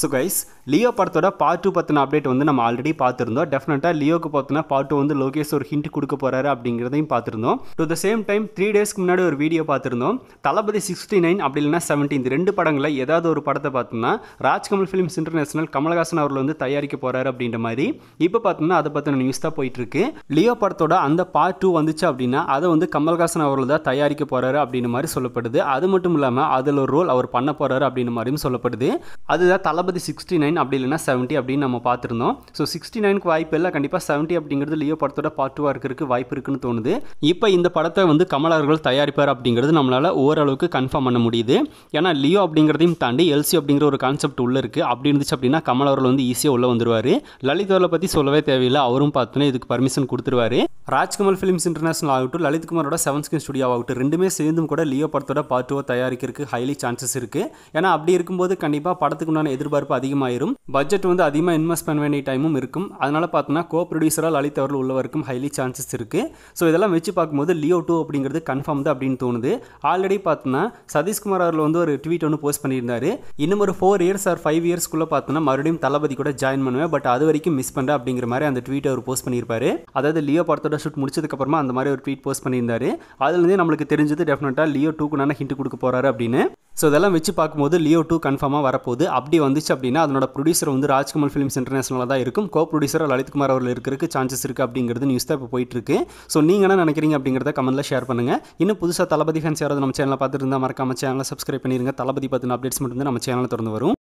so guys Leo படத்தோட part two பற்றின update வந்து நம்ம ஆல்ரெடி பார்த்துருந்தோம் டெஃபினட்டாக லியோக்கு பார்த்தினா பார்ட் டூ வந்து லோகேஷ் ஒரு ஹிண்ட் கொடுக்க போகிறாரு அப்படிங்கிறதையும் பார்த்துருந்தோம் to the same time three டேஸ்க்கு முன்னாடி ஒரு வீடியோ பார்த்துருந்தோம் தளபதி சிக்ஸ்டி நைன் அப்படி இல்லைனா செவன்டீன் ரெண்டு படங்களில் ஏதாவது ஒரு படத்தை பார்த்தோம்னா ராஜ்கமல் ஃபிலிம்ஸ் இன்டர்நேஷனல் கமல்ஹாசன் அவர்கள் வந்து தயாரிக்க போகிறாரு அப்படின்ற மாதிரி இப்போ பார்த்தோம்னா அதை பற்றின நியூஸ் தான் போயிட்டுருக்கு லியோ படத்தோட அந்த பார்ட் டூ வந்துச்சு அப்படின்னா அதை வந்து கமல்ஹாசன் அவர்கள் தான் தயாரிக்க போகிறாரு அப்படின்ற மாதிரி சொல்லப்படுது அது மட்டும் இல்லாமல் அதில் ஒரு ரோல் அவர் பண்ண போகிறாரு அப்படின்ற மாதிரியும் சொல்லப்படுது அதுதான் தளபதி தளபதி சிக்ஸ்டி நைன் அப்படி இல்லைனா செவன்ட்டி அப்படின்னு நம்ம பார்த்துருந்தோம் ஸோ சிக்ஸ்டி நைனுக்கு வாய்ப்பு இல்லை கண்டிப்பாக செவன்ட்டி அப்படிங்கிறது லியோ படத்தோட பார்ட் டூ இருக்கிறதுக்கு வாய்ப்பு இருக்குன்னு தோணுது இப்போ இந்த படத்தை வந்து கமலர்கள் தயாரிப்பார் அப்படிங்கிறது நம்மளால் ஓரளவுக்கு கன்ஃபார்ம் பண்ண முடியுது ஏன்னா லியோ அப்படிங்கிறதையும் தாண்டி எல்சி அப்படிங்கிற ஒரு கான்செப்ட் உள்ளே இருக்குது அப்படி இருந்துச்சு அப்படின்னா கமல் அவர்கள் வந்து ஈஸியாக உள்ளே வந்துருவார் லலித் பற்றி சொல்லவே தேவையில்லை அவரும் பார்த்தோன்னா இதுக்கு பர்மிஷன் கொடுத்துருவாரு ராஜ்கமல் ஃபிலிம்ஸ் இன்டர்நேஷனல் ஆகட்டும் லலித் குமாரோட செவன் ஸ்கின் ஸ்டுடியோ ஆகட்டும் ரெண்டுமே சேர்ந்தும் கூட லியோ படத்தோட பார்ட் டூ தயாரிக்கிறதுக்கு ஹைலி சான்சஸ் இருக்குது ஏன்னா அப்படி இருக்கும்போது கண்டிப்பாக படத்துக்கு உண்டான எதிர்பார்ப்பு எதிர்பார்ப்பு அதிகமாயிரும் பட்ஜெட் வந்து அதிகமாக இன்வெஸ்ட் பண்ண வேண்டிய டைமும் இருக்கும் அதனால பார்த்தோன்னா கோ ப்ரொடியூசரால் அழித்தவர்கள் உள்ளவருக்கும் ஹைலி சான்சஸ் இருக்குது ஸோ இதெல்லாம் வச்சு பார்க்கும்போது லியோ டூ அப்படிங்கிறது கன்ஃபார்ம் தான் அப்படின்னு தோணுது ஆல்ரெடி பார்த்தோன்னா சதீஷ்குமார் அவர்கள் வந்து ஒரு ட்வீட் ஒன்று போஸ்ட் பண்ணியிருந்தார் இன்னும் ஒரு ஃபோர் இயர்ஸ் ஆர் ஃபைவ் இயர்ஸ்க்குள்ளே பார்த்தோன்னா மறுபடியும் தளபதி கூட ஜாயின் பண்ணுவேன் பட் அது வரைக்கும் மிஸ் பண்ணுற அப்படிங்கிற மாதிரி அந்த ட்வீட் அவர் போஸ்ட் பண்ணியிருப்பாரு அதாவது லியோ படத்தோட ஷூட் முடிச்சதுக்கப்புறமா அந்த மாதிரி ஒரு ட்வீட் போஸ்ட் பண்ணியிருந்தாரு அதுலேருந்து நம்மளுக்கு தெரிஞ்சது டெஃபினட்டாக லியோ டூக்குனான ஹிண்ட் கொடுக்க போகிறாரு அப்படின்னு ஸோ இதெல்லாம் வச்சு பார்க்கும்போது லியோ டூ கன்ஃபார்மாக வரப்போகுது அப்படி வந்துச்சு அப்படின்னா அதனோட ப்ரொடியூசர் வந்து ராஜ்குமார் ஃபிலிம்ஸ் இன்டர்நேஷனலாக தான் இருக்கும் கோ ப்ரொடியூசர் லலித்குமார் அவர்கள் இருக்கிறதுக்கு சான்சஸ் இருக்குது அப்படிங்கிறது நியூஸ் தான் இப்போ போயிட்டுருக்கு ஸோ நீங்கள் என்ன நினைக்கிறீங்க அப்படிங்கிறத கமெண்ட்டில் ஷேர் பண்ணுங்கள் இன்னும் புதுசாக தளபதி ஃபேன்ஸ் யாராவது நம்ம சேனலில் பார்த்துருந்தா மறக்காம சேனலை சப்ஸ்கிரைப் பண்ணிடுங்க தளபதி பற்றின அப்டேட்ஸ் மட்டும் நம்ம சேனலில் திறந்து வரும்